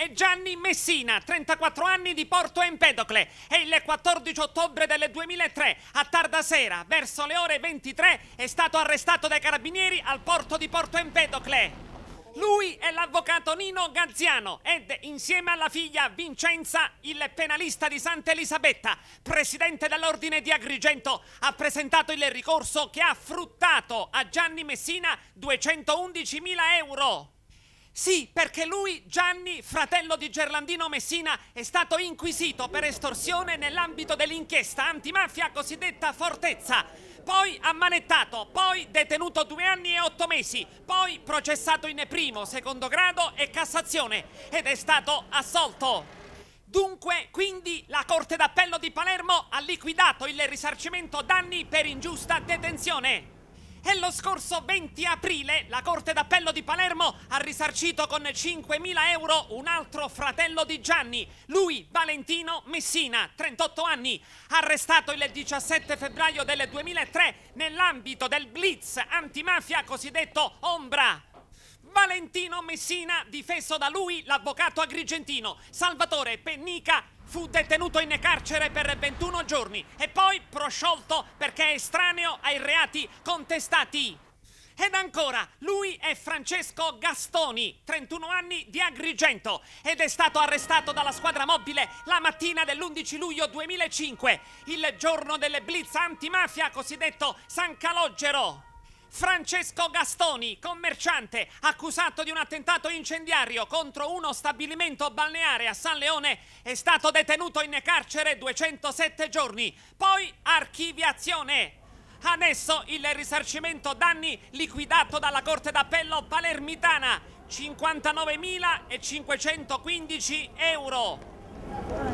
e Gianni Messina, 34 anni di Porto Empedocle. È il 14 ottobre del 2003, a tarda sera, verso le ore 23, è stato arrestato dai carabinieri al porto di Porto Empedocle. Lui è l'avvocato Nino Gazziano ed insieme alla figlia Vincenza, il penalista di Santa Elisabetta, presidente dell'Ordine di Agrigento, ha presentato il ricorso che ha fruttato a Gianni Messina 211.000 euro. Sì, perché lui, Gianni, fratello di Gerlandino Messina, è stato inquisito per estorsione nell'ambito dell'inchiesta antimafia cosiddetta Fortezza. Poi ammanettato, poi detenuto due anni e otto mesi, poi processato in primo, secondo grado e Cassazione ed è stato assolto. Dunque, quindi, la Corte d'Appello di Palermo ha liquidato il risarcimento danni per ingiusta detenzione e lo scorso 20 aprile la Corte d'Appello di Palermo ha risarcito con 5.000 euro un altro fratello di Gianni, lui Valentino Messina, 38 anni, arrestato il 17 febbraio del 2003 nell'ambito del blitz antimafia cosiddetto Ombra Valentino Messina, difeso da lui l'avvocato agrigentino. Salvatore Pennica fu detenuto in carcere per 21 giorni e poi prosciolto perché estraneo ai reati contestati. Ed ancora, lui è Francesco Gastoni, 31 anni di Agrigento, ed è stato arrestato dalla squadra mobile la mattina dell'11 luglio 2005, il giorno delle blitz antimafia cosiddetto San Calogero. Francesco Gastoni, commerciante, accusato di un attentato incendiario contro uno stabilimento balneare a San Leone, è stato detenuto in carcere 207 giorni, poi archiviazione. Adesso il risarcimento danni liquidato dalla Corte d'Appello palermitana, 59.515 euro.